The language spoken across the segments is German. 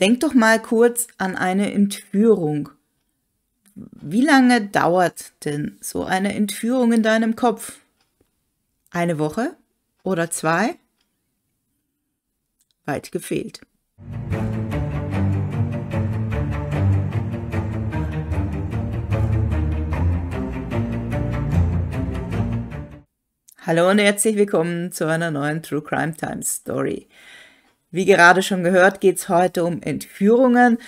Denk doch mal kurz an eine Entführung. Wie lange dauert denn so eine Entführung in deinem Kopf? Eine Woche oder zwei? Weit gefehlt. Hallo und herzlich willkommen zu einer neuen True Crime Time Story. Wie gerade schon gehört, geht es heute um Entführungen,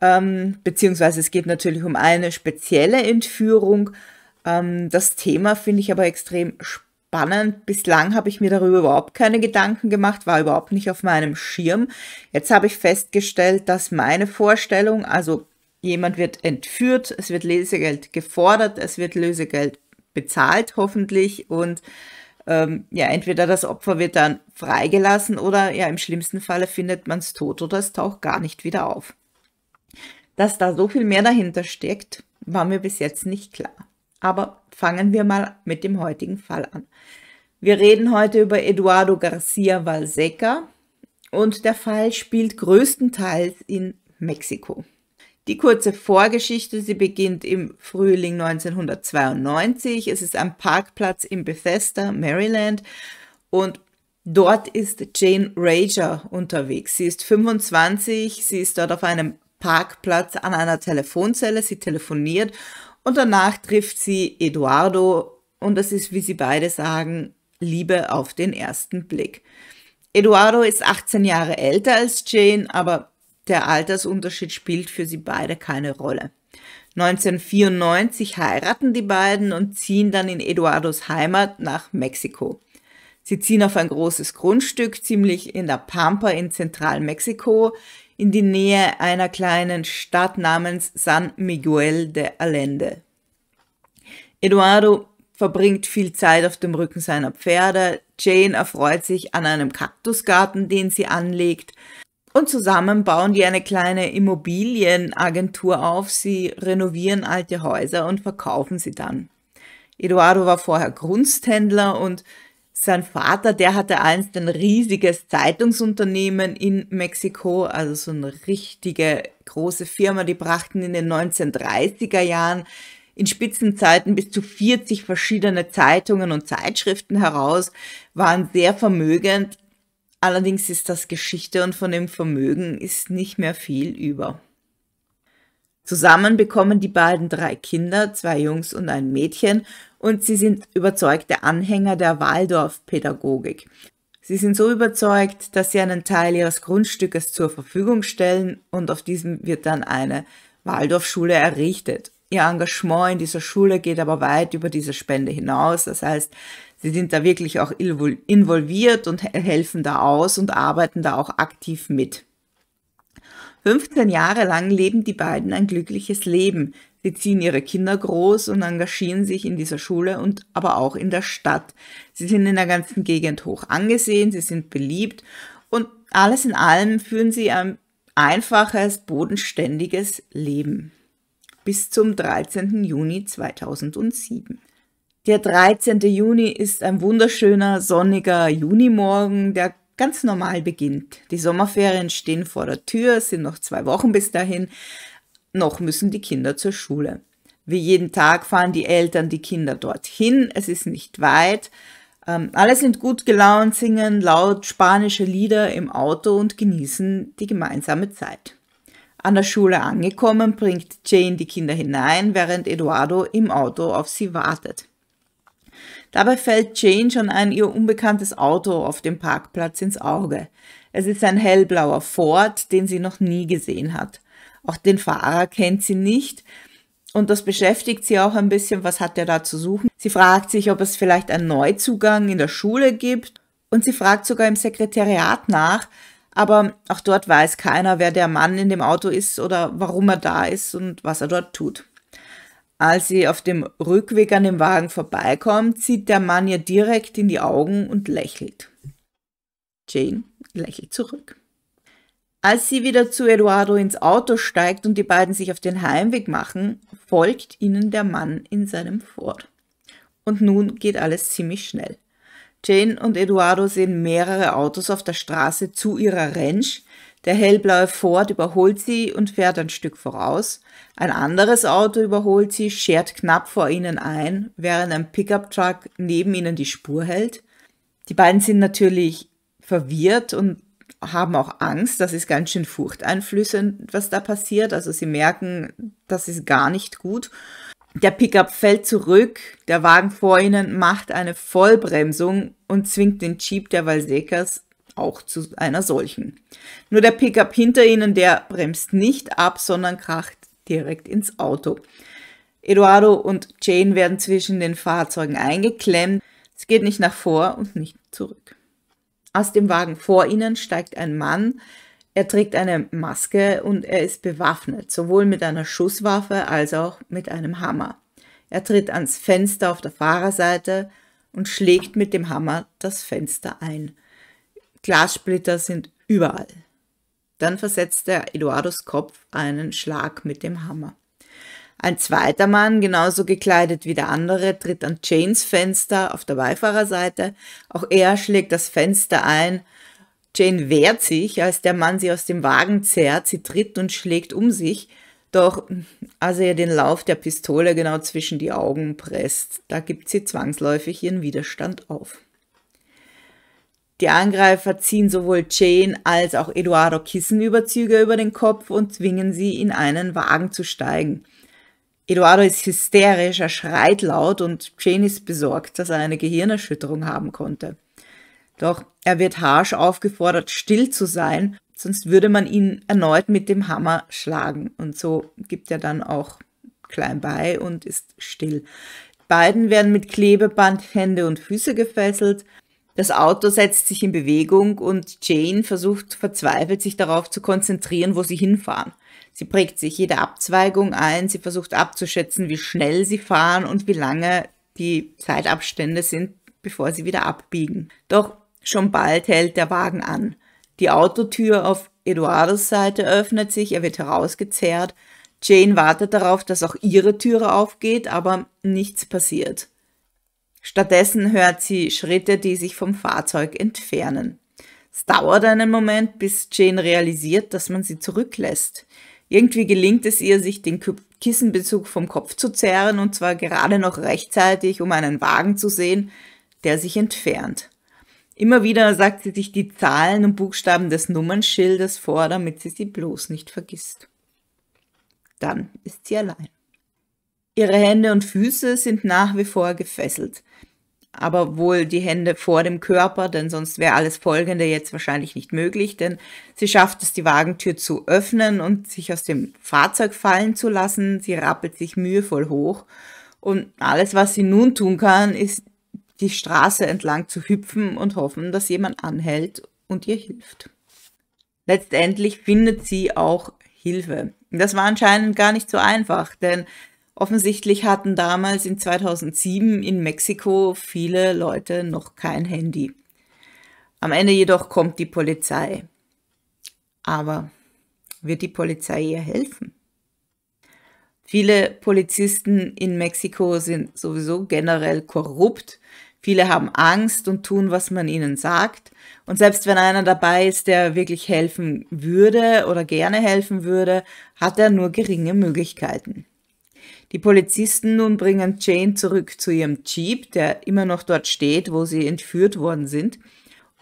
ähm, beziehungsweise es geht natürlich um eine spezielle Entführung. Ähm, das Thema finde ich aber extrem spannend. Bislang habe ich mir darüber überhaupt keine Gedanken gemacht, war überhaupt nicht auf meinem Schirm. Jetzt habe ich festgestellt, dass meine Vorstellung, also jemand wird entführt, es wird Lesegeld gefordert, es wird Lösegeld bezahlt hoffentlich und ähm, ja, entweder das Opfer wird dann freigelassen oder ja, im schlimmsten Falle findet man es tot oder es taucht gar nicht wieder auf. Dass da so viel mehr dahinter steckt, war mir bis jetzt nicht klar. Aber fangen wir mal mit dem heutigen Fall an. Wir reden heute über Eduardo Garcia Valseca und der Fall spielt größtenteils in Mexiko. Die kurze Vorgeschichte, sie beginnt im Frühling 1992. Es ist am Parkplatz in Bethesda, Maryland. Und dort ist Jane Rager unterwegs. Sie ist 25, sie ist dort auf einem Parkplatz an einer Telefonzelle, sie telefoniert und danach trifft sie Eduardo und das ist, wie sie beide sagen, Liebe auf den ersten Blick. Eduardo ist 18 Jahre älter als Jane, aber der Altersunterschied spielt für sie beide keine Rolle. 1994 heiraten die beiden und ziehen dann in Eduardos Heimat nach Mexiko. Sie ziehen auf ein großes Grundstück, ziemlich in der Pampa in Zentralmexiko, in die Nähe einer kleinen Stadt namens San Miguel de Allende. Eduardo verbringt viel Zeit auf dem Rücken seiner Pferde, Jane erfreut sich an einem Kaktusgarten, den sie anlegt, und zusammen bauen die eine kleine Immobilienagentur auf. Sie renovieren alte Häuser und verkaufen sie dann. Eduardo war vorher Kunsthändler und sein Vater, der hatte einst ein riesiges Zeitungsunternehmen in Mexiko, also so eine richtige große Firma. Die brachten in den 1930er Jahren in Spitzenzeiten bis zu 40 verschiedene Zeitungen und Zeitschriften heraus, waren sehr vermögend, Allerdings ist das Geschichte und von dem Vermögen ist nicht mehr viel über. Zusammen bekommen die beiden drei Kinder, zwei Jungs und ein Mädchen, und sie sind überzeugte Anhänger der Waldorfpädagogik. Sie sind so überzeugt, dass sie einen Teil ihres Grundstückes zur Verfügung stellen und auf diesem wird dann eine Waldorfschule errichtet. Ihr Engagement in dieser Schule geht aber weit über diese Spende hinaus. Das heißt, Sie sind da wirklich auch involviert und helfen da aus und arbeiten da auch aktiv mit. 15 Jahre lang leben die beiden ein glückliches Leben. Sie ziehen ihre Kinder groß und engagieren sich in dieser Schule und aber auch in der Stadt. Sie sind in der ganzen Gegend hoch angesehen, sie sind beliebt und alles in allem führen sie ein einfaches, bodenständiges Leben. Bis zum 13. Juni 2007. Der 13. Juni ist ein wunderschöner, sonniger Junimorgen, der ganz normal beginnt. Die Sommerferien stehen vor der Tür, sind noch zwei Wochen bis dahin, noch müssen die Kinder zur Schule. Wie jeden Tag fahren die Eltern die Kinder dorthin, es ist nicht weit. Ähm, alle sind gut gelaunt, singen laut spanische Lieder im Auto und genießen die gemeinsame Zeit. An der Schule angekommen, bringt Jane die Kinder hinein, während Eduardo im Auto auf sie wartet. Dabei fällt Jane schon ein ihr unbekanntes Auto auf dem Parkplatz ins Auge. Es ist ein hellblauer Ford, den sie noch nie gesehen hat. Auch den Fahrer kennt sie nicht, und das beschäftigt sie auch ein bisschen, was hat er da zu suchen. Sie fragt sich, ob es vielleicht einen Neuzugang in der Schule gibt und sie fragt sogar im Sekretariat nach, aber auch dort weiß keiner, wer der Mann in dem Auto ist oder warum er da ist und was er dort tut. Als sie auf dem Rückweg an dem Wagen vorbeikommt, sieht der Mann ihr direkt in die Augen und lächelt. Jane lächelt zurück. Als sie wieder zu Eduardo ins Auto steigt und die beiden sich auf den Heimweg machen, folgt ihnen der Mann in seinem Ford. Und nun geht alles ziemlich schnell. Jane und Eduardo sehen mehrere Autos auf der Straße zu ihrer Ranch, der hellblaue Ford überholt sie und fährt ein Stück voraus. Ein anderes Auto überholt sie, schert knapp vor ihnen ein, während ein Pickup-Truck neben ihnen die Spur hält. Die beiden sind natürlich verwirrt und haben auch Angst. Das ist ganz schön furchteinflüssend, was da passiert. Also sie merken, das ist gar nicht gut. Der Pickup fällt zurück, der Wagen vor ihnen macht eine Vollbremsung und zwingt den Jeep der Valsekas auch zu einer solchen. Nur der Pickup hinter ihnen, der bremst nicht ab, sondern kracht direkt ins Auto. Eduardo und Jane werden zwischen den Fahrzeugen eingeklemmt. Es geht nicht nach vor und nicht zurück. Aus dem Wagen vor ihnen steigt ein Mann. Er trägt eine Maske und er ist bewaffnet, sowohl mit einer Schusswaffe als auch mit einem Hammer. Er tritt ans Fenster auf der Fahrerseite und schlägt mit dem Hammer das Fenster ein. Glassplitter sind überall. Dann versetzte Eduardos Kopf einen Schlag mit dem Hammer. Ein zweiter Mann, genauso gekleidet wie der andere, tritt an Janes Fenster auf der Beifahrerseite. Auch er schlägt das Fenster ein. Jane wehrt sich, als der Mann sie aus dem Wagen zerrt. Sie tritt und schlägt um sich. Doch als er den Lauf der Pistole genau zwischen die Augen presst, da gibt sie zwangsläufig ihren Widerstand auf. Die Angreifer ziehen sowohl Jane als auch Eduardo Kissenüberzüge über den Kopf und zwingen sie, in einen Wagen zu steigen. Eduardo ist hysterisch, er schreit laut und Jane ist besorgt, dass er eine Gehirnerschütterung haben konnte. Doch er wird harsch aufgefordert, still zu sein, sonst würde man ihn erneut mit dem Hammer schlagen. Und so gibt er dann auch klein bei und ist still. Beiden werden mit Klebeband Hände und Füße gefesselt. Das Auto setzt sich in Bewegung und Jane versucht verzweifelt, sich darauf zu konzentrieren, wo sie hinfahren. Sie prägt sich jede Abzweigung ein, sie versucht abzuschätzen, wie schnell sie fahren und wie lange die Zeitabstände sind, bevor sie wieder abbiegen. Doch schon bald hält der Wagen an. Die Autotür auf Eduardos Seite öffnet sich, er wird herausgezerrt. Jane wartet darauf, dass auch ihre Türe aufgeht, aber nichts passiert. Stattdessen hört sie Schritte, die sich vom Fahrzeug entfernen. Es dauert einen Moment, bis Jane realisiert, dass man sie zurücklässt. Irgendwie gelingt es ihr, sich den Kissenbezug vom Kopf zu zerren, und zwar gerade noch rechtzeitig, um einen Wagen zu sehen, der sich entfernt. Immer wieder sagt sie sich die Zahlen und Buchstaben des Nummernschildes vor, damit sie sie bloß nicht vergisst. Dann ist sie allein. Ihre Hände und Füße sind nach wie vor gefesselt aber wohl die Hände vor dem Körper, denn sonst wäre alles Folgende jetzt wahrscheinlich nicht möglich, denn sie schafft es, die Wagentür zu öffnen und sich aus dem Fahrzeug fallen zu lassen. Sie rappelt sich mühevoll hoch und alles, was sie nun tun kann, ist, die Straße entlang zu hüpfen und hoffen, dass jemand anhält und ihr hilft. Letztendlich findet sie auch Hilfe. Das war anscheinend gar nicht so einfach, denn Offensichtlich hatten damals in 2007 in Mexiko viele Leute noch kein Handy. Am Ende jedoch kommt die Polizei. Aber wird die Polizei ihr helfen? Viele Polizisten in Mexiko sind sowieso generell korrupt. Viele haben Angst und tun, was man ihnen sagt. Und selbst wenn einer dabei ist, der wirklich helfen würde oder gerne helfen würde, hat er nur geringe Möglichkeiten. Die Polizisten nun bringen Jane zurück zu ihrem Jeep, der immer noch dort steht, wo sie entführt worden sind.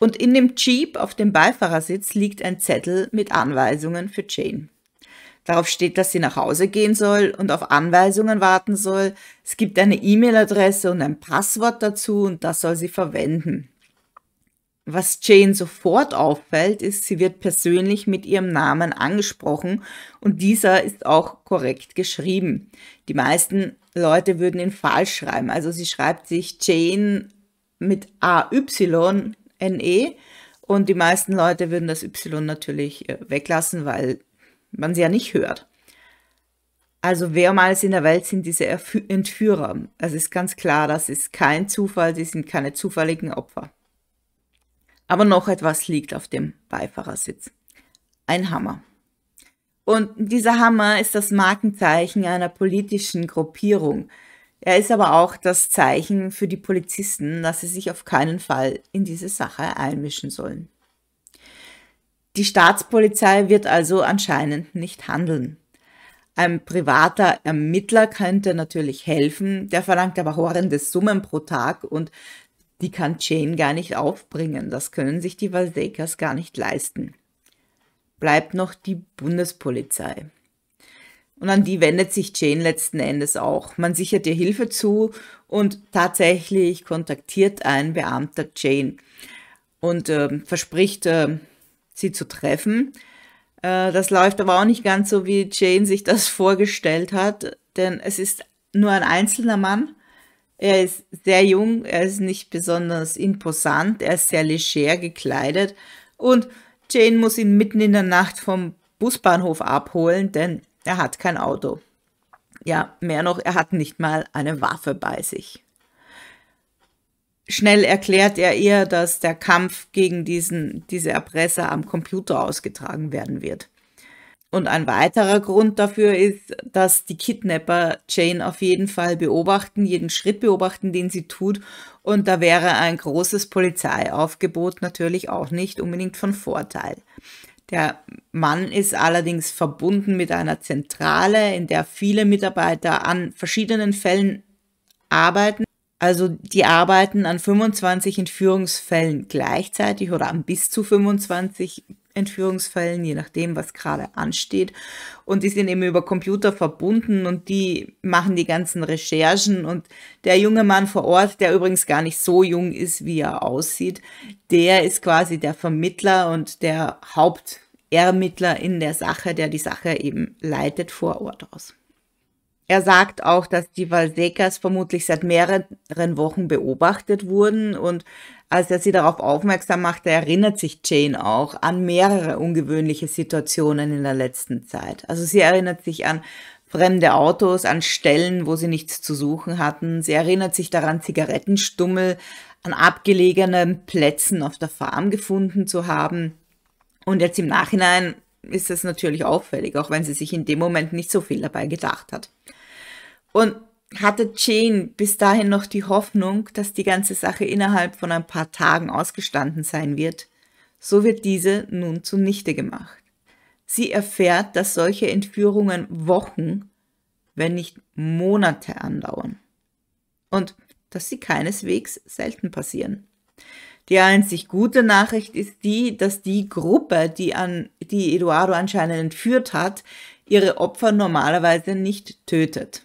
Und in dem Jeep auf dem Beifahrersitz liegt ein Zettel mit Anweisungen für Jane. Darauf steht, dass sie nach Hause gehen soll und auf Anweisungen warten soll. Es gibt eine E-Mail-Adresse und ein Passwort dazu und das soll sie verwenden. Was Jane sofort auffällt, ist, sie wird persönlich mit ihrem Namen angesprochen und dieser ist auch korrekt geschrieben. Die meisten Leute würden ihn falsch schreiben. Also sie schreibt sich Jane mit A-Y-N-E und die meisten Leute würden das Y natürlich äh, weglassen, weil man sie ja nicht hört. Also mehrmals in der Welt sind diese Entführer. Es ist ganz klar, das ist kein Zufall, sie sind keine zufälligen Opfer. Aber noch etwas liegt auf dem Beifahrersitz. Ein Hammer. Und dieser Hammer ist das Markenzeichen einer politischen Gruppierung. Er ist aber auch das Zeichen für die Polizisten, dass sie sich auf keinen Fall in diese Sache einmischen sollen. Die Staatspolizei wird also anscheinend nicht handeln. Ein privater Ermittler könnte natürlich helfen, der verlangt aber horrende Summen pro Tag und die kann Jane gar nicht aufbringen, das können sich die Valsekas gar nicht leisten. Bleibt noch die Bundespolizei. Und an die wendet sich Jane letzten Endes auch. Man sichert ihr Hilfe zu und tatsächlich kontaktiert ein Beamter Jane und äh, verspricht, äh, sie zu treffen. Äh, das läuft aber auch nicht ganz so, wie Jane sich das vorgestellt hat, denn es ist nur ein einzelner Mann er ist sehr jung, er ist nicht besonders imposant, er ist sehr leger gekleidet und Jane muss ihn mitten in der Nacht vom Busbahnhof abholen, denn er hat kein Auto. Ja, mehr noch, er hat nicht mal eine Waffe bei sich. Schnell erklärt er ihr, dass der Kampf gegen diesen, diese Erpresser am Computer ausgetragen werden wird. Und ein weiterer Grund dafür ist, dass die Kidnapper Jane auf jeden Fall beobachten, jeden Schritt beobachten, den sie tut. Und da wäre ein großes Polizeiaufgebot natürlich auch nicht unbedingt von Vorteil. Der Mann ist allerdings verbunden mit einer Zentrale, in der viele Mitarbeiter an verschiedenen Fällen arbeiten. Also die arbeiten an 25 Entführungsfällen gleichzeitig oder an bis zu 25 Entführungsfällen, je nachdem, was gerade ansteht. Und die sind eben über Computer verbunden und die machen die ganzen Recherchen. Und der junge Mann vor Ort, der übrigens gar nicht so jung ist, wie er aussieht, der ist quasi der Vermittler und der Hauptermittler in der Sache, der die Sache eben leitet vor Ort aus. Er sagt auch, dass die Valsekas vermutlich seit mehreren Wochen beobachtet wurden und als er sie darauf aufmerksam machte, erinnert sich Jane auch an mehrere ungewöhnliche Situationen in der letzten Zeit. Also sie erinnert sich an fremde Autos, an Stellen, wo sie nichts zu suchen hatten. Sie erinnert sich daran, Zigarettenstummel an abgelegenen Plätzen auf der Farm gefunden zu haben. Und jetzt im Nachhinein ist es natürlich auffällig, auch wenn sie sich in dem Moment nicht so viel dabei gedacht hat. Und hatte Jane bis dahin noch die Hoffnung, dass die ganze Sache innerhalb von ein paar Tagen ausgestanden sein wird, so wird diese nun zunichte gemacht. Sie erfährt, dass solche Entführungen Wochen, wenn nicht Monate andauern. Und dass sie keineswegs selten passieren. Die einzig gute Nachricht ist die, dass die Gruppe, die, an, die Eduardo anscheinend entführt hat, ihre Opfer normalerweise nicht tötet.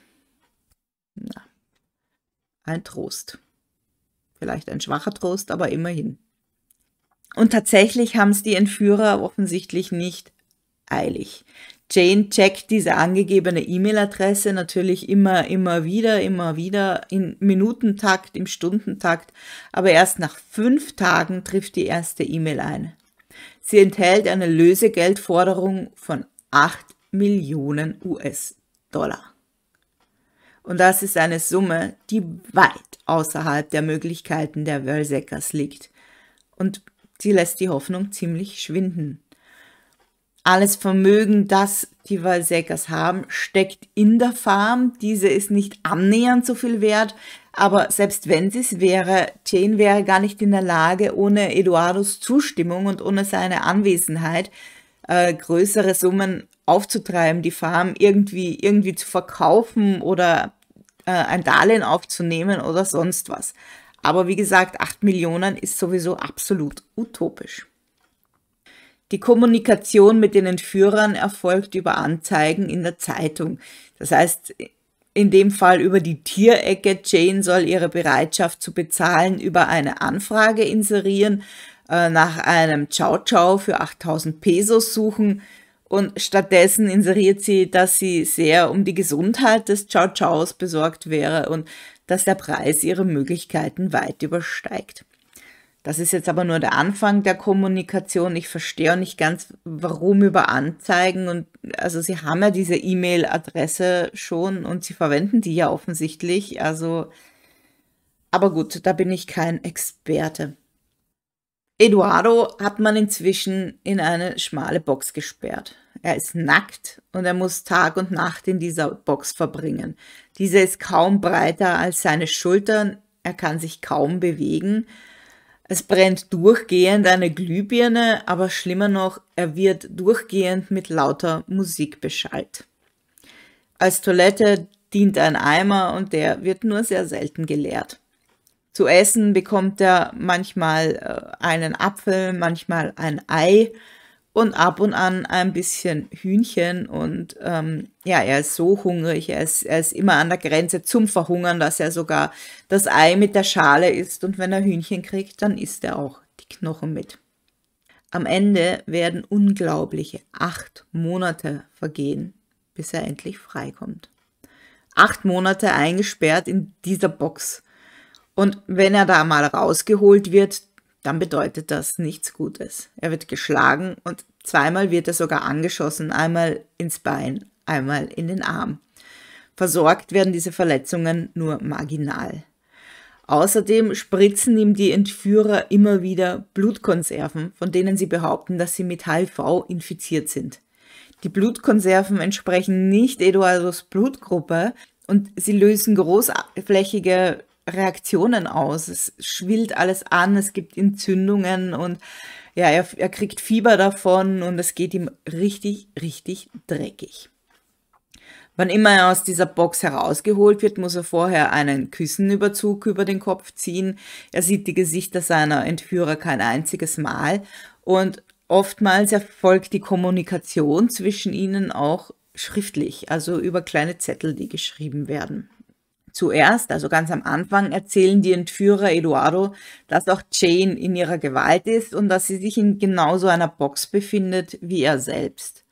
Na, ein Trost. Vielleicht ein schwacher Trost, aber immerhin. Und tatsächlich haben es die Entführer offensichtlich nicht eilig. Jane checkt diese angegebene E-Mail-Adresse natürlich immer, immer wieder, immer wieder, im Minutentakt, im Stundentakt, aber erst nach fünf Tagen trifft die erste E-Mail ein. Sie enthält eine Lösegeldforderung von 8 Millionen US-Dollar. Und das ist eine Summe, die weit außerhalb der Möglichkeiten der Wölseckers liegt. Und sie lässt die Hoffnung ziemlich schwinden. Alles Vermögen, das die Walsäckers haben, steckt in der Farm. Diese ist nicht annähernd so viel wert, aber selbst wenn sie es wäre, Jane wäre gar nicht in der Lage, ohne Eduardos Zustimmung und ohne seine Anwesenheit äh, größere Summen aufzutreiben, die Farm irgendwie, irgendwie zu verkaufen oder äh, ein Darlehen aufzunehmen oder sonst was. Aber wie gesagt, 8 Millionen ist sowieso absolut utopisch. Die Kommunikation mit den Entführern erfolgt über Anzeigen in der Zeitung. Das heißt, in dem Fall über die Tierecke. Jane soll ihre Bereitschaft zu bezahlen über eine Anfrage inserieren, äh, nach einem Ciao Ciao für 8000 Pesos suchen, und stattdessen inseriert sie, dass sie sehr um die Gesundheit des Chow Chows besorgt wäre und dass der Preis ihre Möglichkeiten weit übersteigt. Das ist jetzt aber nur der Anfang der Kommunikation. Ich verstehe auch nicht ganz, warum über Anzeigen und also sie haben ja diese E-Mail-Adresse schon und sie verwenden die ja offensichtlich. Also, aber gut, da bin ich kein Experte. Eduardo hat man inzwischen in eine schmale Box gesperrt. Er ist nackt und er muss Tag und Nacht in dieser Box verbringen. Diese ist kaum breiter als seine Schultern, er kann sich kaum bewegen. Es brennt durchgehend eine Glühbirne, aber schlimmer noch, er wird durchgehend mit lauter Musik beschallt. Als Toilette dient ein Eimer und der wird nur sehr selten geleert. Zu essen bekommt er manchmal äh, einen Apfel, manchmal ein Ei und ab und an ein bisschen Hühnchen. Und ähm, ja, er ist so hungrig, er ist, er ist immer an der Grenze zum Verhungern, dass er sogar das Ei mit der Schale isst. Und wenn er Hühnchen kriegt, dann isst er auch die Knochen mit. Am Ende werden unglaubliche acht Monate vergehen, bis er endlich freikommt. Acht Monate eingesperrt in dieser Box. Und wenn er da mal rausgeholt wird, dann bedeutet das nichts Gutes. Er wird geschlagen und zweimal wird er sogar angeschossen, einmal ins Bein, einmal in den Arm. Versorgt werden diese Verletzungen nur marginal. Außerdem spritzen ihm die Entführer immer wieder Blutkonserven, von denen sie behaupten, dass sie mit HIV infiziert sind. Die Blutkonserven entsprechen nicht Eduardos Blutgruppe und sie lösen großflächige Reaktionen aus. Es schwillt alles an, es gibt Entzündungen und ja, er, er kriegt Fieber davon und es geht ihm richtig, richtig dreckig. Wann immer er aus dieser Box herausgeholt wird, muss er vorher einen Küssenüberzug über den Kopf ziehen. Er sieht die Gesichter seiner Entführer kein einziges Mal und oftmals erfolgt die Kommunikation zwischen ihnen auch schriftlich, also über kleine Zettel, die geschrieben werden. Zuerst, also ganz am Anfang, erzählen die Entführer Eduardo, dass auch Jane in ihrer Gewalt ist und dass sie sich in genauso einer Box befindet wie er selbst.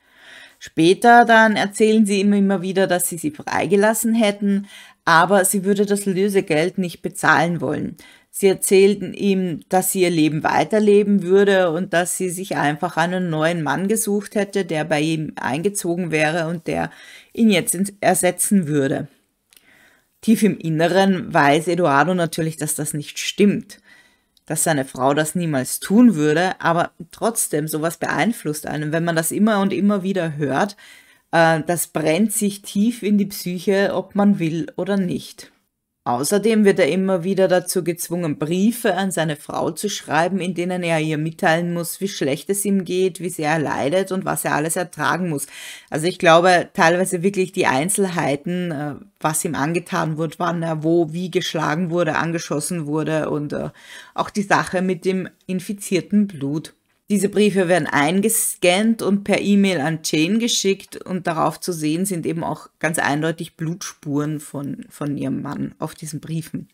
Später dann erzählen sie ihm immer wieder, dass sie sie freigelassen hätten, aber sie würde das Lösegeld nicht bezahlen wollen. Sie erzählten ihm, dass sie ihr Leben weiterleben würde und dass sie sich einfach einen neuen Mann gesucht hätte, der bei ihm eingezogen wäre und der ihn jetzt ersetzen würde. Tief im Inneren weiß Eduardo natürlich, dass das nicht stimmt, dass seine Frau das niemals tun würde, aber trotzdem, sowas beeinflusst einen. Wenn man das immer und immer wieder hört, äh, das brennt sich tief in die Psyche, ob man will oder nicht. Außerdem wird er immer wieder dazu gezwungen, Briefe an seine Frau zu schreiben, in denen er ihr mitteilen muss, wie schlecht es ihm geht, wie sehr er leidet und was er alles ertragen muss. Also ich glaube teilweise wirklich die Einzelheiten, äh, was ihm angetan wird, wann er wo, wie geschlagen wurde, angeschossen wurde und äh, auch die Sache mit dem infizierten Blut. Diese Briefe werden eingescannt und per E-Mail an Jane geschickt und darauf zu sehen sind eben auch ganz eindeutig Blutspuren von, von ihrem Mann auf diesen Briefen.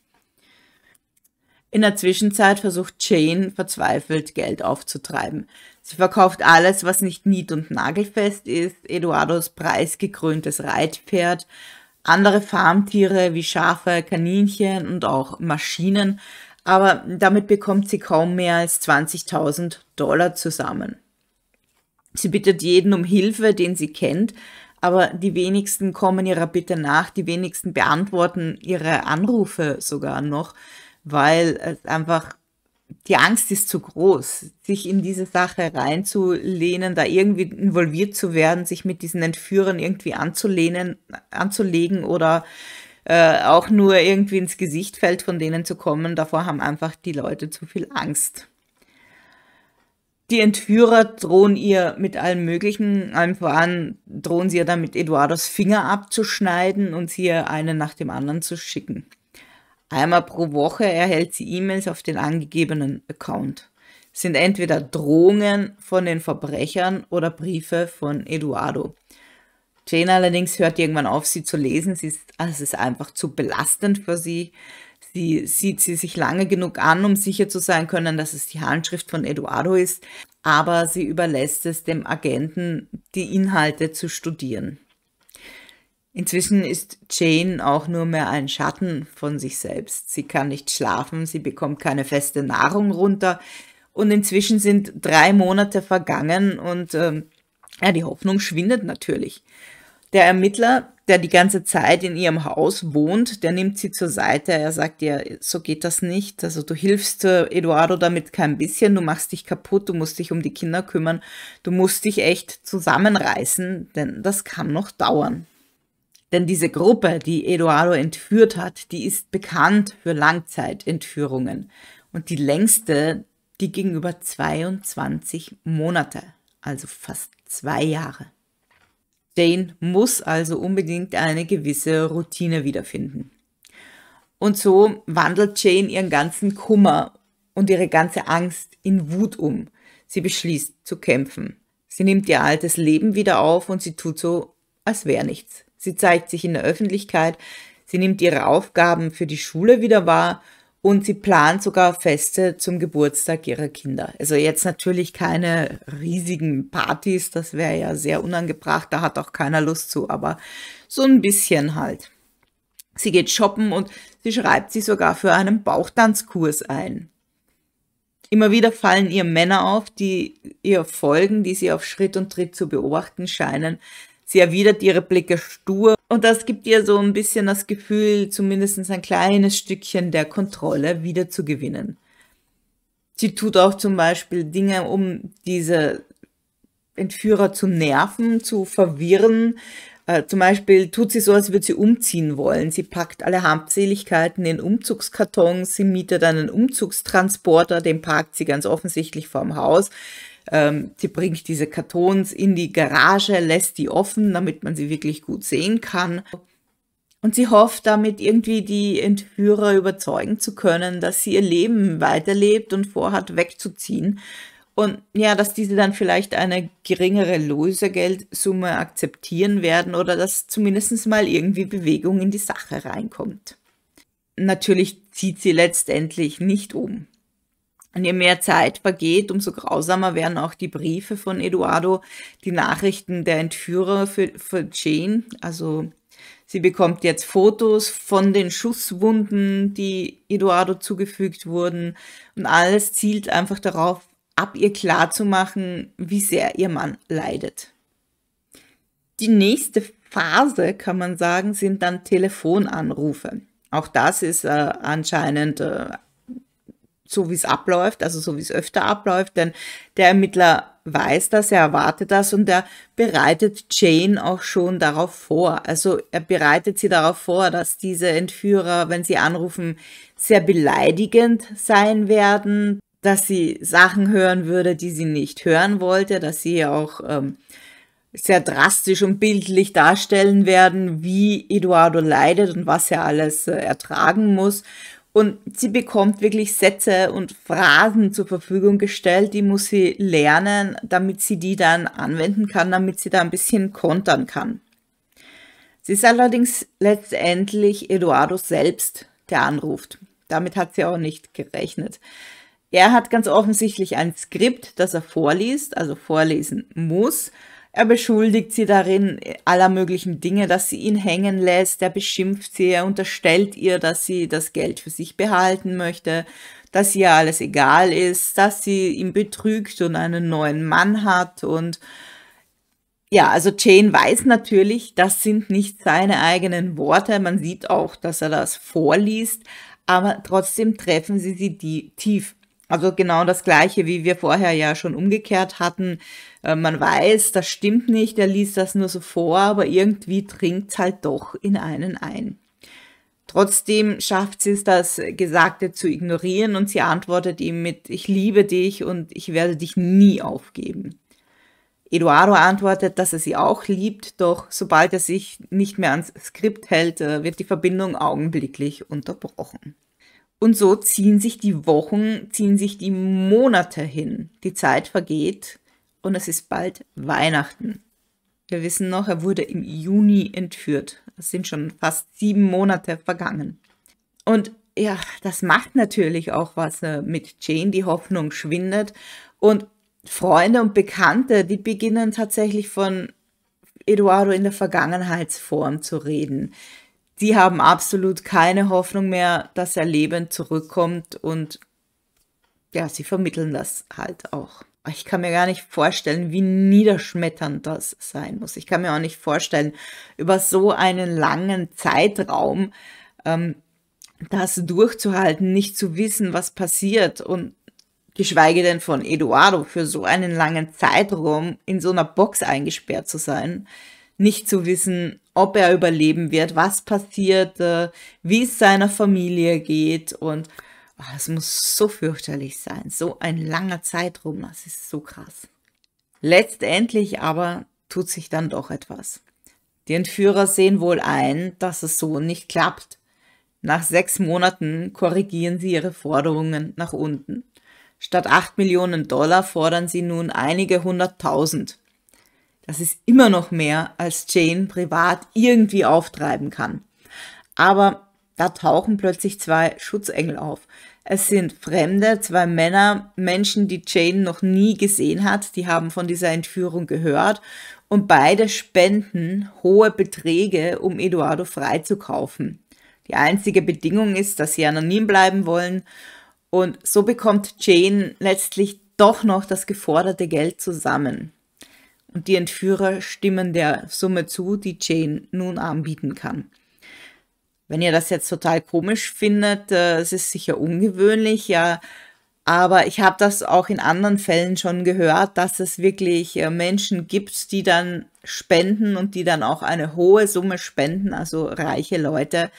In der Zwischenzeit versucht Jane verzweifelt Geld aufzutreiben. Sie verkauft alles, was nicht nied- und nagelfest ist, Eduardos preisgekröntes Reitpferd, andere Farmtiere wie Schafe, Kaninchen und auch Maschinen, aber damit bekommt sie kaum mehr als 20.000 Dollar zusammen. Sie bittet jeden um Hilfe, den sie kennt, aber die wenigsten kommen ihrer Bitte nach, die wenigsten beantworten ihre Anrufe sogar noch, weil einfach die Angst ist zu groß, sich in diese Sache reinzulehnen, da irgendwie involviert zu werden, sich mit diesen Entführern irgendwie anzulehnen, anzulegen oder äh, auch nur irgendwie ins Gesicht fällt, von denen zu kommen. Davor haben einfach die Leute zu viel Angst. Die Entführer drohen ihr mit allem Möglichen, allem voran drohen sie ihr damit, Eduardos Finger abzuschneiden und sie ihr einen nach dem anderen zu schicken. Einmal pro Woche erhält sie E-Mails auf den angegebenen Account. Es sind entweder Drohungen von den Verbrechern oder Briefe von Eduardo. Jane allerdings hört irgendwann auf, sie zu lesen. Sie ist, also es ist einfach zu belastend für sie. Sie sieht sie sich lange genug an, um sicher zu sein können, dass es die Handschrift von Eduardo ist, aber sie überlässt es dem Agenten, die Inhalte zu studieren. Inzwischen ist Jane auch nur mehr ein Schatten von sich selbst. Sie kann nicht schlafen, sie bekommt keine feste Nahrung runter und inzwischen sind drei Monate vergangen und ähm, ja, die Hoffnung schwindet natürlich. Der Ermittler, der die ganze Zeit in ihrem Haus wohnt, der nimmt sie zur Seite. Er sagt ihr, so geht das nicht. Also du hilfst äh, Eduardo damit kein bisschen, du machst dich kaputt, du musst dich um die Kinder kümmern, du musst dich echt zusammenreißen, denn das kann noch dauern. Denn diese Gruppe, die Eduardo entführt hat, die ist bekannt für Langzeitentführungen. Und die längste, die ging über 22 Monate, also fast zwei Jahre. Dane muss also unbedingt eine gewisse Routine wiederfinden. Und so wandelt Jane ihren ganzen Kummer und ihre ganze Angst in Wut um. Sie beschließt zu kämpfen. Sie nimmt ihr altes Leben wieder auf und sie tut so, als wäre nichts. Sie zeigt sich in der Öffentlichkeit, sie nimmt ihre Aufgaben für die Schule wieder wahr und sie plant sogar Feste zum Geburtstag ihrer Kinder. Also jetzt natürlich keine riesigen Partys, das wäre ja sehr unangebracht, da hat auch keiner Lust zu, aber so ein bisschen halt. Sie geht shoppen und sie schreibt sich sogar für einen Bauchtanzkurs ein. Immer wieder fallen ihr Männer auf, die ihr folgen, die sie auf Schritt und Tritt zu beobachten scheinen. Sie erwidert ihre Blicke stur und das gibt dir so ein bisschen das Gefühl, zumindest ein kleines Stückchen der Kontrolle wiederzugewinnen. Sie tut auch zum Beispiel Dinge, um diese Entführer zu nerven, zu verwirren. Äh, zum Beispiel tut sie so, als würde sie umziehen wollen. Sie packt alle Habseligkeiten in Umzugskartons, sie mietet einen Umzugstransporter, den parkt sie ganz offensichtlich vorm Haus. Ähm, die bringt diese Kartons in die Garage, lässt die offen, damit man sie wirklich gut sehen kann. Und sie hofft damit irgendwie die Entführer überzeugen zu können, dass sie ihr Leben weiterlebt und vorhat wegzuziehen. Und ja, dass diese dann vielleicht eine geringere Lösegeldsumme akzeptieren werden oder dass zumindest mal irgendwie Bewegung in die Sache reinkommt. Natürlich zieht sie letztendlich nicht um. Und je mehr Zeit vergeht, umso grausamer werden auch die Briefe von Eduardo, die Nachrichten der Entführer für, für Jane. Also sie bekommt jetzt Fotos von den Schusswunden, die Eduardo zugefügt wurden. Und alles zielt einfach darauf ab, ihr klarzumachen, wie sehr ihr Mann leidet. Die nächste Phase, kann man sagen, sind dann Telefonanrufe. Auch das ist äh, anscheinend äh, so wie es abläuft, also so wie es öfter abläuft, denn der Ermittler weiß das, er erwartet das und er bereitet Jane auch schon darauf vor. Also er bereitet sie darauf vor, dass diese Entführer, wenn sie anrufen, sehr beleidigend sein werden, dass sie Sachen hören würde, die sie nicht hören wollte, dass sie auch ähm, sehr drastisch und bildlich darstellen werden, wie Eduardo leidet und was er alles äh, ertragen muss und sie bekommt wirklich Sätze und Phrasen zur Verfügung gestellt, die muss sie lernen, damit sie die dann anwenden kann, damit sie da ein bisschen kontern kann. Sie ist allerdings letztendlich Eduardo selbst, der anruft. Damit hat sie auch nicht gerechnet. Er hat ganz offensichtlich ein Skript, das er vorliest, also vorlesen muss. Er beschuldigt sie darin aller möglichen Dinge, dass sie ihn hängen lässt, er beschimpft sie, er unterstellt ihr, dass sie das Geld für sich behalten möchte, dass ihr alles egal ist, dass sie ihn betrügt und einen neuen Mann hat und ja, also Jane weiß natürlich, das sind nicht seine eigenen Worte. Man sieht auch, dass er das vorliest, aber trotzdem treffen sie sie tief also genau das Gleiche, wie wir vorher ja schon umgekehrt hatten. Äh, man weiß, das stimmt nicht, er liest das nur so vor, aber irgendwie dringt es halt doch in einen ein. Trotzdem schafft sie es, das Gesagte zu ignorieren und sie antwortet ihm mit Ich liebe dich und ich werde dich nie aufgeben. Eduardo antwortet, dass er sie auch liebt, doch sobald er sich nicht mehr ans Skript hält, äh, wird die Verbindung augenblicklich unterbrochen. Und so ziehen sich die Wochen, ziehen sich die Monate hin. Die Zeit vergeht und es ist bald Weihnachten. Wir wissen noch, er wurde im Juni entführt. Es sind schon fast sieben Monate vergangen. Und ja, das macht natürlich auch was äh, mit Jane. Die Hoffnung schwindet. Und Freunde und Bekannte, die beginnen tatsächlich von Eduardo in der Vergangenheitsform zu reden die haben absolut keine Hoffnung mehr, dass er lebend zurückkommt und ja, sie vermitteln das halt auch. Ich kann mir gar nicht vorstellen, wie niederschmetternd das sein muss. Ich kann mir auch nicht vorstellen, über so einen langen Zeitraum ähm, das durchzuhalten, nicht zu wissen, was passiert und geschweige denn von Eduardo für so einen langen Zeitraum in so einer Box eingesperrt zu sein nicht zu wissen, ob er überleben wird, was passiert, äh, wie es seiner Familie geht und es ah, oh, muss so fürchterlich sein, so ein langer Zeitraum, das ist so krass. Letztendlich aber tut sich dann doch etwas. Die Entführer sehen wohl ein, dass es so nicht klappt. Nach sechs Monaten korrigieren sie ihre Forderungen nach unten. Statt acht Millionen Dollar fordern sie nun einige hunderttausend. Das ist immer noch mehr, als Jane privat irgendwie auftreiben kann. Aber da tauchen plötzlich zwei Schutzengel auf. Es sind Fremde, zwei Männer, Menschen, die Jane noch nie gesehen hat, die haben von dieser Entführung gehört und beide spenden hohe Beträge, um Eduardo freizukaufen. Die einzige Bedingung ist, dass sie anonym bleiben wollen und so bekommt Jane letztlich doch noch das geforderte Geld zusammen und die Entführer stimmen der Summe zu, die Jane nun anbieten kann. Wenn ihr das jetzt total komisch findet, äh, es ist sicher ungewöhnlich, ja, aber ich habe das auch in anderen Fällen schon gehört, dass es wirklich äh, Menschen gibt, die dann spenden und die dann auch eine hohe Summe spenden, also reiche Leute,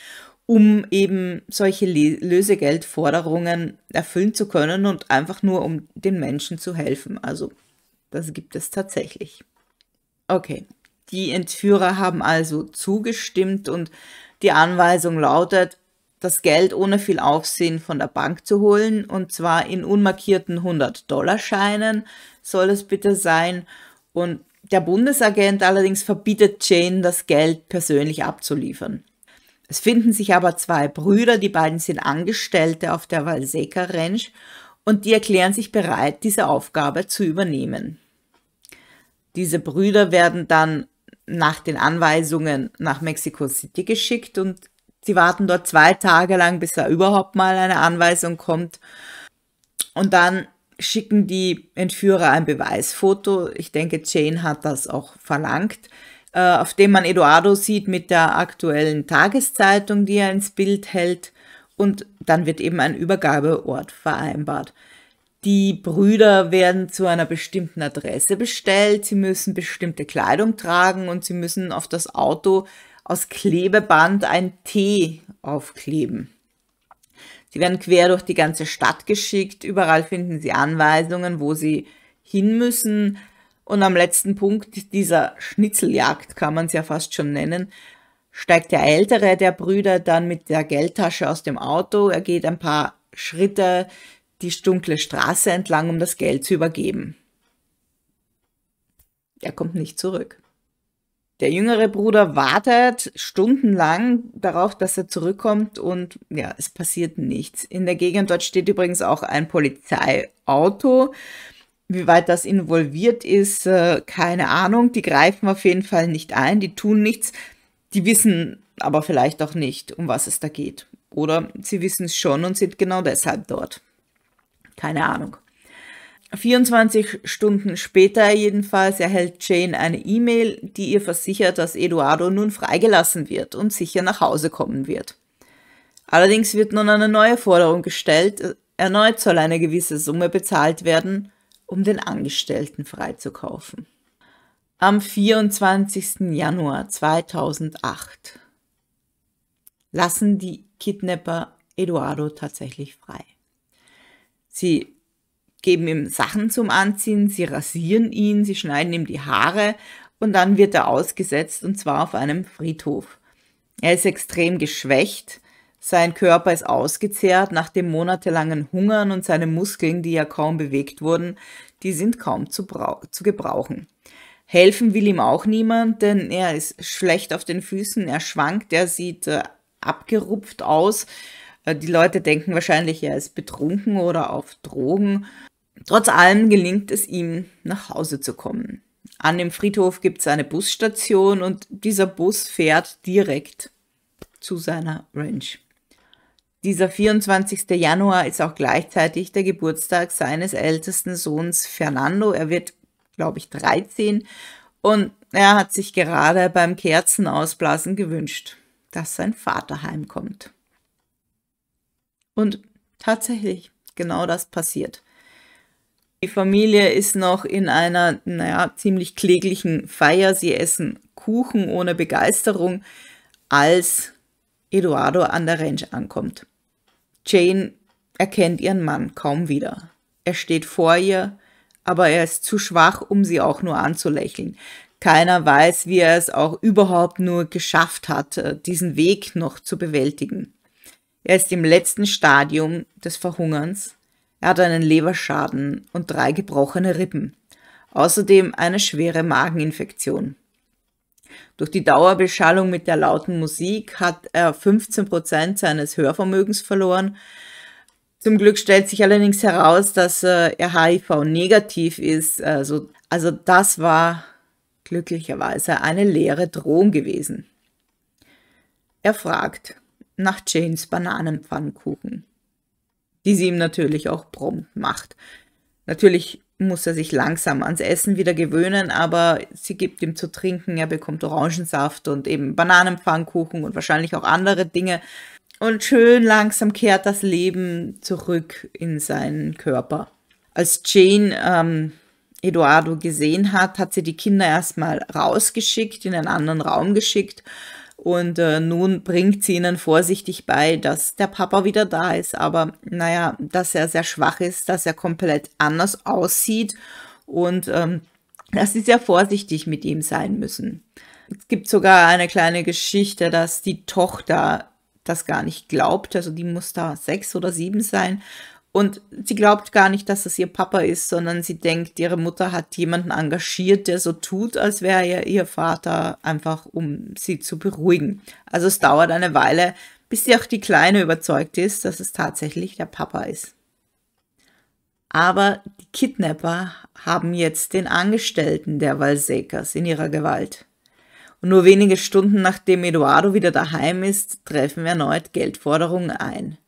um eben solche Lösegeldforderungen erfüllen zu können und einfach nur um den Menschen zu helfen. Also das gibt es tatsächlich. Okay, die Entführer haben also zugestimmt und die Anweisung lautet, das Geld ohne viel Aufsehen von der Bank zu holen und zwar in unmarkierten 100-Dollar-Scheinen soll es bitte sein. Und der Bundesagent allerdings verbietet Jane, das Geld persönlich abzuliefern. Es finden sich aber zwei Brüder, die beiden sind Angestellte auf der Valseca Ranch und die erklären sich bereit, diese Aufgabe zu übernehmen. Diese Brüder werden dann nach den Anweisungen nach Mexico City geschickt und sie warten dort zwei Tage lang, bis da überhaupt mal eine Anweisung kommt. Und dann schicken die Entführer ein Beweisfoto. Ich denke, Jane hat das auch verlangt, äh, auf dem man Eduardo sieht mit der aktuellen Tageszeitung, die er ins Bild hält und dann wird eben ein Übergabeort vereinbart. Die Brüder werden zu einer bestimmten Adresse bestellt, sie müssen bestimmte Kleidung tragen und sie müssen auf das Auto aus Klebeband ein T aufkleben. Sie werden quer durch die ganze Stadt geschickt, überall finden sie Anweisungen, wo sie hin müssen. Und am letzten Punkt dieser Schnitzeljagd kann man es ja fast schon nennen, steigt der ältere der Brüder dann mit der Geldtasche aus dem Auto. Er geht ein paar Schritte die dunkle Straße entlang, um das Geld zu übergeben. Er kommt nicht zurück. Der jüngere Bruder wartet stundenlang darauf, dass er zurückkommt und ja, es passiert nichts. In der Gegend dort steht übrigens auch ein Polizeiauto. Wie weit das involviert ist, äh, keine Ahnung. Die greifen auf jeden Fall nicht ein, die tun nichts. Die wissen aber vielleicht auch nicht, um was es da geht. Oder sie wissen es schon und sind genau deshalb dort. Keine Ahnung. 24 Stunden später jedenfalls erhält Jane eine E-Mail, die ihr versichert, dass Eduardo nun freigelassen wird und sicher nach Hause kommen wird. Allerdings wird nun eine neue Forderung gestellt, erneut soll eine gewisse Summe bezahlt werden, um den Angestellten freizukaufen am 24. Januar 2008 lassen die Kidnapper Eduardo tatsächlich frei. Sie geben ihm Sachen zum Anziehen, sie rasieren ihn, sie schneiden ihm die Haare und dann wird er ausgesetzt und zwar auf einem Friedhof. Er ist extrem geschwächt, sein Körper ist ausgezehrt nach dem monatelangen Hungern und seine Muskeln, die ja kaum bewegt wurden, die sind kaum zu, zu gebrauchen. Helfen will ihm auch niemand, denn er ist schlecht auf den Füßen, er schwankt, er sieht äh, abgerupft aus. Äh, die Leute denken wahrscheinlich, er ist betrunken oder auf Drogen. Trotz allem gelingt es ihm, nach Hause zu kommen. An dem Friedhof gibt es eine Busstation und dieser Bus fährt direkt zu seiner Ranch. Dieser 24. Januar ist auch gleichzeitig der Geburtstag seines ältesten Sohns Fernando. Er wird glaube ich, 13 und er hat sich gerade beim Kerzenausblasen gewünscht, dass sein Vater heimkommt. Und tatsächlich, genau das passiert. Die Familie ist noch in einer, naja, ziemlich kläglichen Feier. Sie essen Kuchen ohne Begeisterung, als Eduardo an der Ranch ankommt. Jane erkennt ihren Mann kaum wieder. Er steht vor ihr, aber er ist zu schwach, um sie auch nur anzulächeln. Keiner weiß, wie er es auch überhaupt nur geschafft hat, äh, diesen Weg noch zu bewältigen. Er ist im letzten Stadium des Verhungerns. Er hat einen Leberschaden und drei gebrochene Rippen. Außerdem eine schwere Mageninfektion. Durch die Dauerbeschallung mit der lauten Musik hat er 15 seines Hörvermögens verloren, zum Glück stellt sich allerdings heraus, dass äh, er HIV-negativ ist. Also, also das war glücklicherweise eine leere Drohung gewesen. Er fragt nach Janes Bananenpfannkuchen, die sie ihm natürlich auch prompt macht. Natürlich muss er sich langsam ans Essen wieder gewöhnen, aber sie gibt ihm zu trinken, er bekommt Orangensaft und eben Bananenpfannkuchen und wahrscheinlich auch andere Dinge. Und schön langsam kehrt das Leben zurück in seinen Körper. Als Jane ähm, Eduardo gesehen hat, hat sie die Kinder erstmal rausgeschickt, in einen anderen Raum geschickt. Und äh, nun bringt sie ihnen vorsichtig bei, dass der Papa wieder da ist. Aber naja, dass er sehr schwach ist, dass er komplett anders aussieht und ähm, dass sie sehr vorsichtig mit ihm sein müssen. Es gibt sogar eine kleine Geschichte, dass die Tochter das gar nicht glaubt. Also die muss da sechs oder sieben sein. Und sie glaubt gar nicht, dass es ihr Papa ist, sondern sie denkt, ihre Mutter hat jemanden engagiert, der so tut, als wäre er ihr Vater, einfach um sie zu beruhigen. Also es dauert eine Weile, bis sie auch die Kleine überzeugt ist, dass es tatsächlich der Papa ist. Aber die Kidnapper haben jetzt den Angestellten der Walsekers in ihrer Gewalt. Und nur wenige Stunden nachdem Eduardo wieder daheim ist, treffen erneut Geldforderungen ein.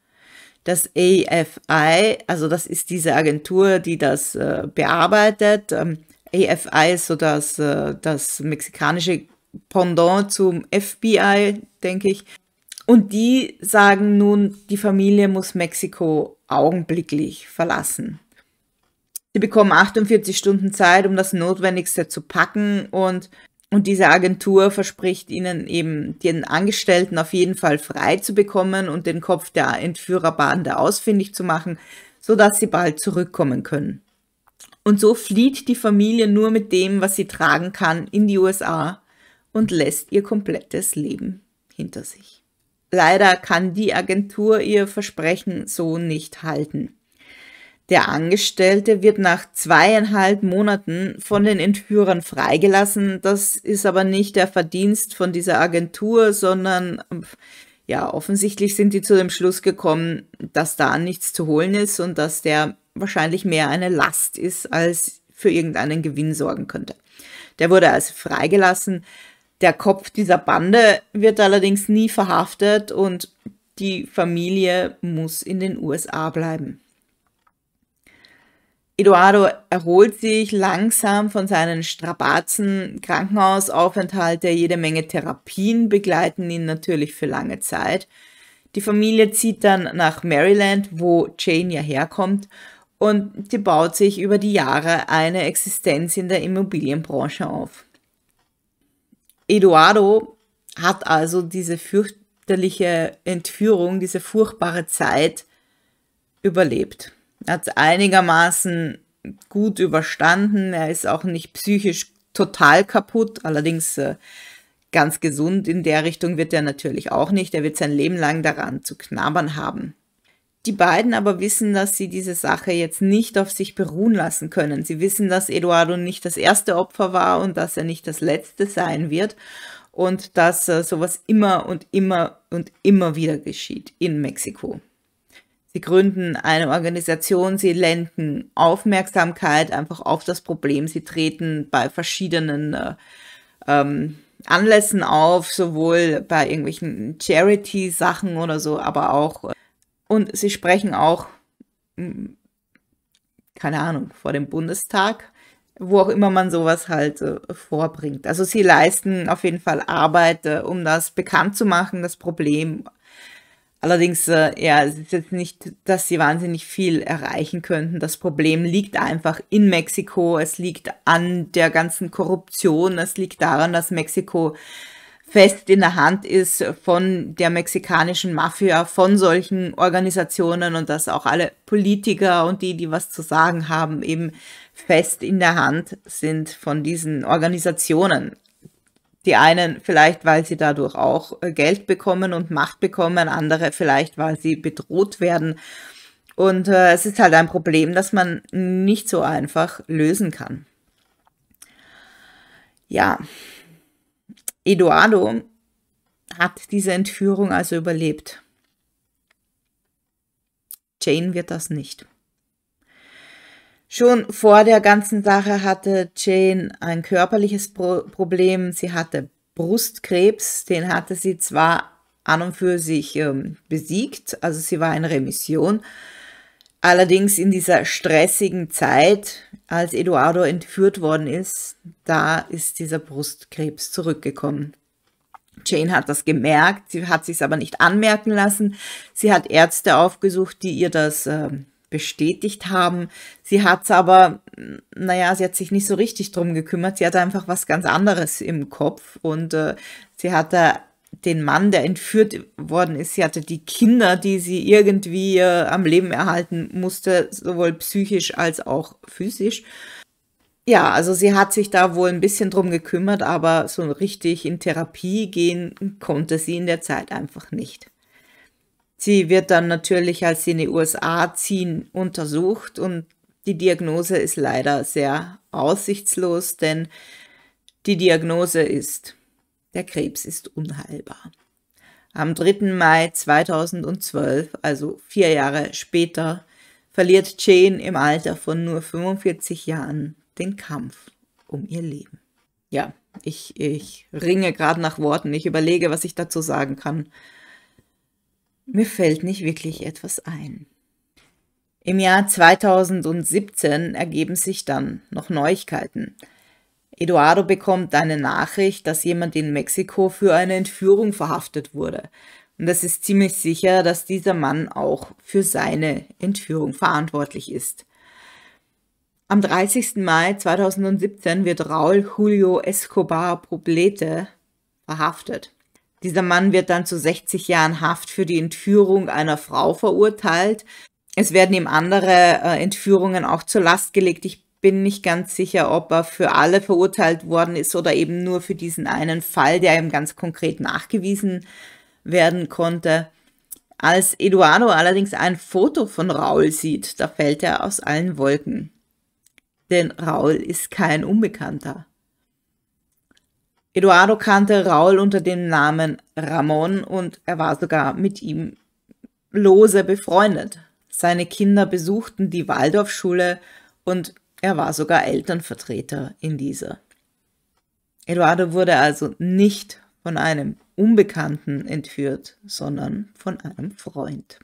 Das AFI, also das ist diese Agentur, die das äh, bearbeitet. Ähm, AFI ist so das, äh, das mexikanische Pendant zum FBI, denke ich. Und die sagen nun, die Familie muss Mexiko augenblicklich verlassen. Sie bekommen 48 Stunden Zeit, um das Notwendigste zu packen und und diese Agentur verspricht ihnen eben, den Angestellten auf jeden Fall frei zu bekommen und den Kopf der Entführerbande ausfindig zu machen, sodass sie bald zurückkommen können. Und so flieht die Familie nur mit dem, was sie tragen kann, in die USA und lässt ihr komplettes Leben hinter sich. Leider kann die Agentur ihr Versprechen so nicht halten. Der Angestellte wird nach zweieinhalb Monaten von den Entführern freigelassen. Das ist aber nicht der Verdienst von dieser Agentur, sondern ja, offensichtlich sind die zu dem Schluss gekommen, dass da nichts zu holen ist und dass der wahrscheinlich mehr eine Last ist, als für irgendeinen Gewinn sorgen könnte. Der wurde also freigelassen. Der Kopf dieser Bande wird allerdings nie verhaftet und die Familie muss in den USA bleiben. Eduardo erholt sich langsam von seinen Strapazen, Krankenhausaufenthalte, jede Menge Therapien begleiten ihn natürlich für lange Zeit. Die Familie zieht dann nach Maryland, wo Jane ja herkommt, und sie baut sich über die Jahre eine Existenz in der Immobilienbranche auf. Eduardo hat also diese fürchterliche Entführung, diese furchtbare Zeit überlebt. Er hat es einigermaßen gut überstanden. Er ist auch nicht psychisch total kaputt, allerdings äh, ganz gesund in der Richtung wird er natürlich auch nicht. Er wird sein Leben lang daran zu knabbern haben. Die beiden aber wissen, dass sie diese Sache jetzt nicht auf sich beruhen lassen können. Sie wissen, dass Eduardo nicht das erste Opfer war und dass er nicht das letzte sein wird und dass äh, sowas immer und immer und immer wieder geschieht in Mexiko. Sie gründen eine Organisation, sie lenken Aufmerksamkeit einfach auf das Problem, sie treten bei verschiedenen äh, ähm, Anlässen auf, sowohl bei irgendwelchen Charity-Sachen oder so, aber auch, äh, und sie sprechen auch, hm, keine Ahnung, vor dem Bundestag, wo auch immer man sowas halt äh, vorbringt. Also sie leisten auf jeden Fall Arbeit, äh, um das bekannt zu machen, das Problem Allerdings, äh, ja, es ist jetzt nicht, dass sie wahnsinnig viel erreichen könnten. Das Problem liegt einfach in Mexiko. Es liegt an der ganzen Korruption. Es liegt daran, dass Mexiko fest in der Hand ist von der mexikanischen Mafia, von solchen Organisationen und dass auch alle Politiker und die, die was zu sagen haben, eben fest in der Hand sind von diesen Organisationen. Die einen vielleicht, weil sie dadurch auch äh, Geld bekommen und Macht bekommen, andere vielleicht, weil sie bedroht werden. Und äh, es ist halt ein Problem, das man nicht so einfach lösen kann. Ja, Eduardo hat diese Entführung also überlebt. Jane wird das nicht. Schon vor der ganzen Sache hatte Jane ein körperliches Pro Problem. Sie hatte Brustkrebs, den hatte sie zwar an und für sich ähm, besiegt, also sie war in Remission. Allerdings in dieser stressigen Zeit, als Eduardo entführt worden ist, da ist dieser Brustkrebs zurückgekommen. Jane hat das gemerkt, sie hat sich aber nicht anmerken lassen. Sie hat Ärzte aufgesucht, die ihr das ähm, bestätigt haben. Sie hat es aber, mm, naja, sie hat sich nicht so richtig drum gekümmert. Sie hatte einfach was ganz anderes im Kopf und äh, sie hatte den Mann, der entführt worden ist. Sie hatte die Kinder, die sie irgendwie äh, am Leben erhalten musste, sowohl psychisch als auch physisch. Ja, also sie hat sich da wohl ein bisschen drum gekümmert, aber so richtig in Therapie gehen konnte sie in der Zeit einfach nicht. Sie wird dann natürlich, als halt sie in die USA ziehen, untersucht und die Diagnose ist leider sehr aussichtslos, denn die Diagnose ist, der Krebs ist unheilbar. Am 3. Mai 2012, also vier Jahre später, verliert Jane im Alter von nur 45 Jahren den Kampf um ihr Leben. Ja, ich, ich ringe gerade nach Worten, ich überlege, was ich dazu sagen kann. Mir fällt nicht wirklich etwas ein. Im Jahr 2017 ergeben sich dann noch Neuigkeiten. Eduardo bekommt eine Nachricht, dass jemand in Mexiko für eine Entführung verhaftet wurde. Und es ist ziemlich sicher, dass dieser Mann auch für seine Entführung verantwortlich ist. Am 30. Mai 2017 wird Raul Julio Escobar Problete verhaftet. Dieser Mann wird dann zu 60 Jahren Haft für die Entführung einer Frau verurteilt. Es werden ihm andere äh, Entführungen auch zur Last gelegt. Ich bin nicht ganz sicher, ob er für alle verurteilt worden ist oder eben nur für diesen einen Fall, der ihm ganz konkret nachgewiesen werden konnte. Als Eduardo allerdings ein Foto von Raul sieht, da fällt er aus allen Wolken. Denn Raul ist kein Unbekannter. Eduardo kannte Raul unter dem Namen Ramon und er war sogar mit ihm lose befreundet. Seine Kinder besuchten die Waldorfschule und er war sogar Elternvertreter in dieser. Eduardo wurde also nicht von einem Unbekannten entführt, sondern von einem Freund.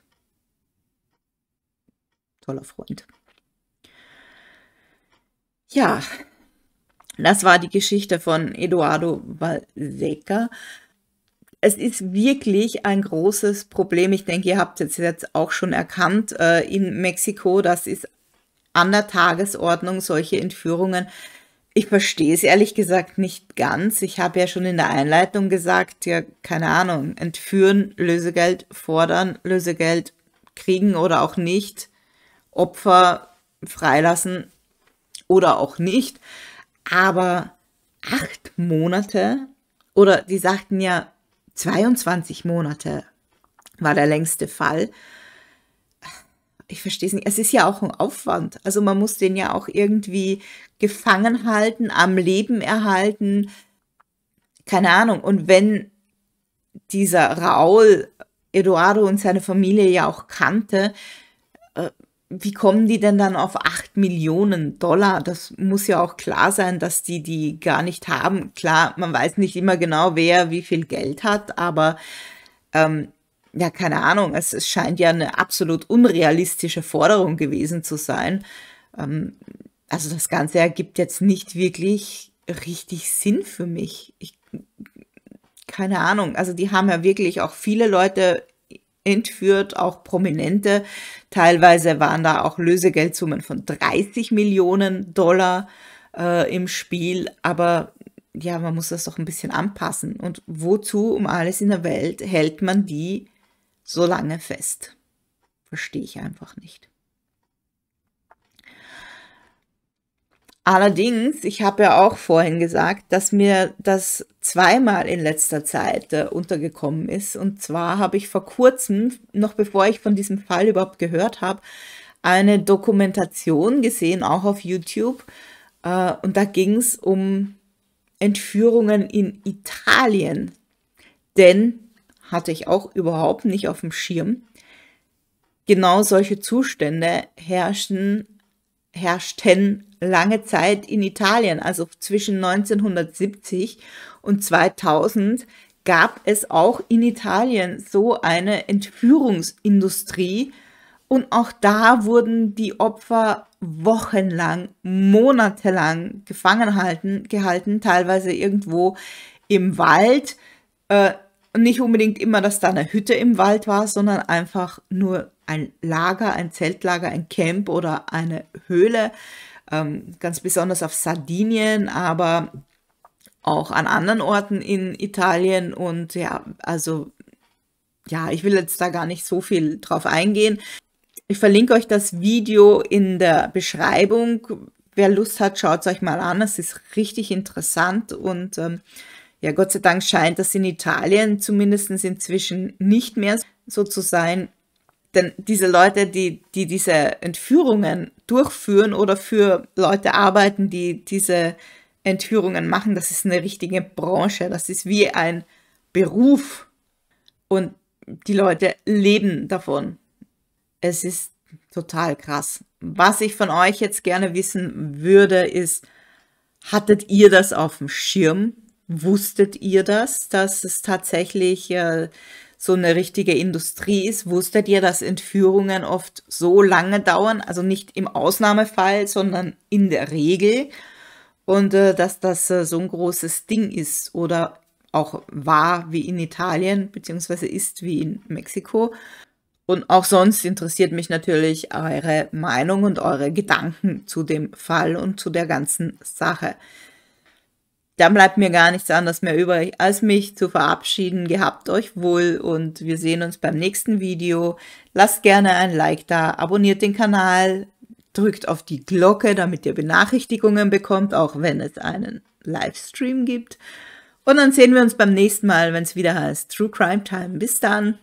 Toller Freund. Ja, das war die Geschichte von Eduardo Valseca. Es ist wirklich ein großes Problem. Ich denke, ihr habt es jetzt auch schon erkannt äh, in Mexiko. Das ist an der Tagesordnung, solche Entführungen. Ich verstehe es ehrlich gesagt nicht ganz. Ich habe ja schon in der Einleitung gesagt, ja, keine Ahnung, entführen, Lösegeld fordern, Lösegeld kriegen oder auch nicht, Opfer freilassen oder auch nicht. Aber acht Monate oder die sagten ja 22 Monate war der längste Fall. Ich verstehe es nicht. Es ist ja auch ein Aufwand. Also man muss den ja auch irgendwie gefangen halten, am Leben erhalten. Keine Ahnung. Und wenn dieser Raul Eduardo und seine Familie ja auch kannte, äh, wie kommen die denn dann auf 8 Millionen Dollar? Das muss ja auch klar sein, dass die die gar nicht haben. Klar, man weiß nicht immer genau, wer wie viel Geld hat, aber ähm, ja, keine Ahnung, es, es, scheint ja eine absolut unrealistische Forderung gewesen zu sein. Ähm, also das Ganze ergibt jetzt nicht wirklich richtig Sinn für mich. Ich, keine Ahnung, also die haben ja wirklich auch viele Leute entführt, auch prominente. Teilweise waren da auch Lösegeldsummen von 30 Millionen Dollar äh, im Spiel, aber ja, man muss das doch ein bisschen anpassen. Und wozu um alles in der Welt hält man die so lange fest? Verstehe ich einfach nicht. Allerdings, ich habe ja auch vorhin gesagt, dass mir das zweimal in letzter Zeit äh, untergekommen ist. Und zwar habe ich vor kurzem, noch bevor ich von diesem Fall überhaupt gehört habe, eine Dokumentation gesehen, auch auf YouTube. Äh, und da ging es um Entführungen in Italien. Denn hatte ich auch überhaupt nicht auf dem Schirm. Genau solche Zustände herrschen herrschten lange Zeit in Italien, also zwischen 1970 und 2000 gab es auch in Italien so eine Entführungsindustrie und auch da wurden die Opfer wochenlang, monatelang gefangen halten, gehalten, teilweise irgendwo im Wald. Äh, und nicht unbedingt immer, dass da eine Hütte im Wald war, sondern einfach nur ein Lager, ein Zeltlager, ein Camp oder eine Höhle. Ähm, ganz besonders auf Sardinien, aber auch an anderen Orten in Italien. Und ja, also ja, ich will jetzt da gar nicht so viel drauf eingehen. Ich verlinke euch das Video in der Beschreibung. Wer Lust hat, schaut es euch mal an. Es ist richtig interessant und ähm, ja, Gott sei Dank scheint das in Italien zumindest inzwischen nicht mehr so zu sein. Denn diese Leute, die, die diese Entführungen durchführen oder für Leute arbeiten, die diese Entführungen machen, das ist eine richtige Branche. Das ist wie ein Beruf. Und die Leute leben davon. Es ist total krass. Was ich von euch jetzt gerne wissen würde, ist, hattet ihr das auf dem Schirm? Wusstet ihr das, dass es tatsächlich äh, so eine richtige Industrie ist? Wusstet ihr, dass Entführungen oft so lange dauern? Also nicht im Ausnahmefall, sondern in der Regel. Und äh, dass das äh, so ein großes Ding ist oder auch war wie in Italien, beziehungsweise ist wie in Mexiko. Und auch sonst interessiert mich natürlich eure Meinung und eure Gedanken zu dem Fall und zu der ganzen Sache dann bleibt mir gar nichts anderes mehr übrig, als mich zu verabschieden. Gehabt euch wohl und wir sehen uns beim nächsten Video. Lasst gerne ein Like da, abonniert den Kanal, drückt auf die Glocke, damit ihr Benachrichtigungen bekommt, auch wenn es einen Livestream gibt. Und dann sehen wir uns beim nächsten Mal, wenn es wieder heißt True Crime Time. Bis dann!